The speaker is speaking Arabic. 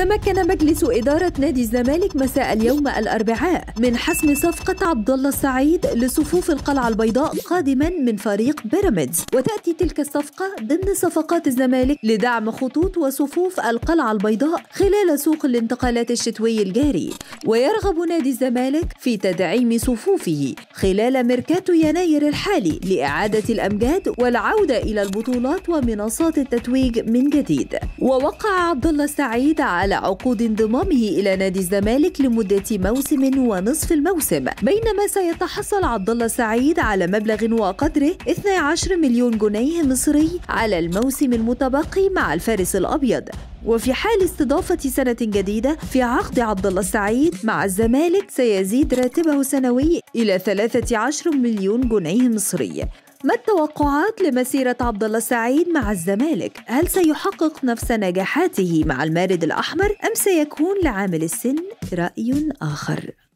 تمكن مجلس إدارة نادي الزمالك مساء اليوم الأربعاء من حسم صفقة عبد الله السعيد لصفوف القلعة البيضاء قادما من فريق بيراميدز وتأتي تلك الصفقة ضمن صفقات الزمالك لدعم خطوط وصفوف القلعة البيضاء خلال سوق الانتقالات الشتوي الجاري ويرغب نادي الزمالك في تدعيم صفوفه خلال ميركاتو يناير الحالي لإعادة الأمجاد والعودة إلى البطولات ومنصات التتويج من جديد ووقع عبد الله السعيد على على عقود انضمامه إلى نادي الزمالك لمدة موسم ونصف الموسم بينما سيتحصل عبد الله سعيد على مبلغ وقدره 12 مليون جنيه مصري على الموسم المتبقي مع الفارس الأبيض وفي حال استضافة سنة جديدة في عقد عبد الله السعيد مع الزمالك سيزيد راتبه سنوي إلى 13 مليون جنيه مصري ما التوقعات لمسيرة عبد الله السعيد مع الزمالك؟ هل سيحقق نفس نجاحاته مع المارد الأحمر أم سيكون لعامل السن رأي آخر؟